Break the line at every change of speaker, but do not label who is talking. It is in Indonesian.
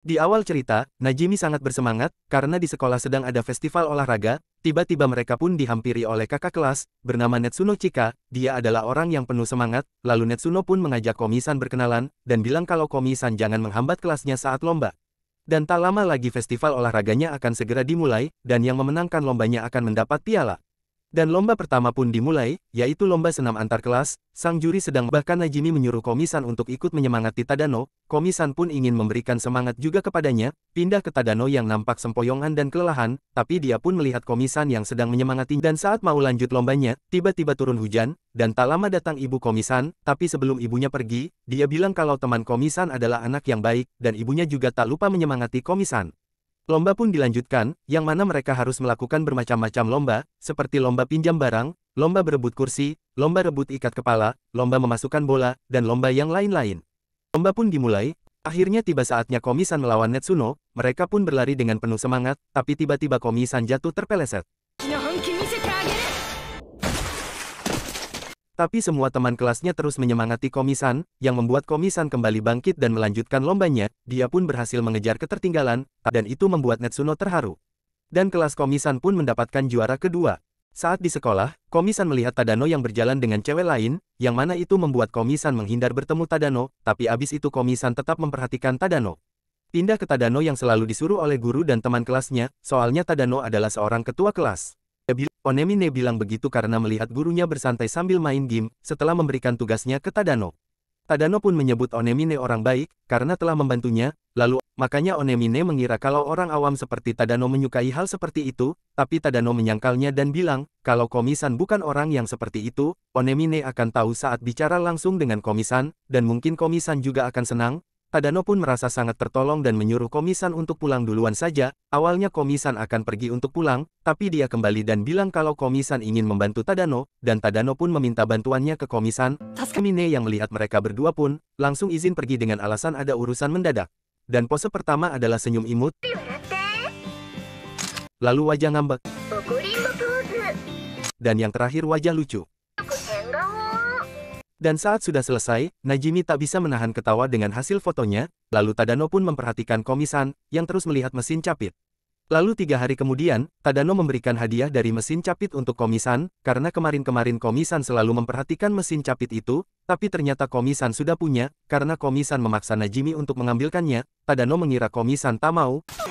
Di awal cerita, Najimi sangat bersemangat, karena di sekolah sedang ada festival olahraga, tiba-tiba mereka pun dihampiri oleh kakak kelas, bernama Netsuno Chika, dia adalah orang yang penuh semangat, lalu Netsuno pun mengajak Komisan berkenalan, dan bilang kalau Komisan jangan menghambat kelasnya saat lomba. Dan tak lama lagi festival olahraganya akan segera dimulai, dan yang memenangkan lombanya akan mendapat piala. Dan lomba pertama pun dimulai, yaitu lomba senam antar kelas, sang juri sedang bahkan Najimi menyuruh komisan untuk ikut menyemangati Tadano, komisan pun ingin memberikan semangat juga kepadanya, pindah ke Tadano yang nampak sempoyongan dan kelelahan, tapi dia pun melihat komisan yang sedang menyemangati dan saat mau lanjut lombanya, tiba-tiba turun hujan, dan tak lama datang ibu komisan, tapi sebelum ibunya pergi, dia bilang kalau teman komisan adalah anak yang baik, dan ibunya juga tak lupa menyemangati komisan. Lomba pun dilanjutkan, yang mana mereka harus melakukan bermacam-macam lomba, seperti lomba pinjam barang, lomba berebut kursi, lomba rebut ikat kepala, lomba memasukkan bola, dan lomba yang lain-lain. Lomba pun dimulai, akhirnya tiba saatnya Komisan melawan Netsuno, mereka pun berlari dengan penuh semangat, tapi tiba-tiba Komisan jatuh terpeleset. Tapi semua teman kelasnya terus menyemangati Komisan, yang membuat Komisan kembali bangkit dan melanjutkan lombanya, dia pun berhasil mengejar ketertinggalan, dan itu membuat Netsuno terharu. Dan kelas Komisan pun mendapatkan juara kedua. Saat di sekolah, Komisan melihat Tadano yang berjalan dengan cewek lain, yang mana itu membuat Komisan menghindar bertemu Tadano, tapi abis itu Komisan tetap memperhatikan Tadano. Pindah ke Tadano yang selalu disuruh oleh guru dan teman kelasnya, soalnya Tadano adalah seorang ketua kelas. Onemine bilang begitu karena melihat gurunya bersantai sambil main game, setelah memberikan tugasnya ke Tadano. Tadano pun menyebut Onemine orang baik, karena telah membantunya, lalu, makanya Onemine mengira kalau orang awam seperti Tadano menyukai hal seperti itu, tapi Tadano menyangkalnya dan bilang, kalau Komisan bukan orang yang seperti itu, Onemine akan tahu saat bicara langsung dengan Komisan, dan mungkin Komisan juga akan senang, Tadano pun merasa sangat tertolong dan menyuruh Komisan untuk pulang duluan saja, awalnya Komisan akan pergi untuk pulang, tapi dia kembali dan bilang kalau Komisan ingin membantu Tadano, dan Tadano pun meminta bantuannya ke Komisan, Mine yang melihat mereka berdua pun, langsung izin pergi dengan alasan ada urusan mendadak. Dan pose pertama adalah senyum imut, lalu wajah ngambek, dan yang terakhir wajah lucu. Dan saat sudah selesai, Najimi tak bisa menahan ketawa dengan hasil fotonya, lalu Tadano pun memperhatikan komisan, yang terus melihat mesin capit. Lalu tiga hari kemudian, Tadano memberikan hadiah dari mesin capit untuk komisan, karena kemarin-kemarin komisan selalu memperhatikan mesin capit itu, tapi ternyata komisan sudah punya, karena komisan memaksa Najimi untuk mengambilkannya, Tadano mengira komisan tak mau.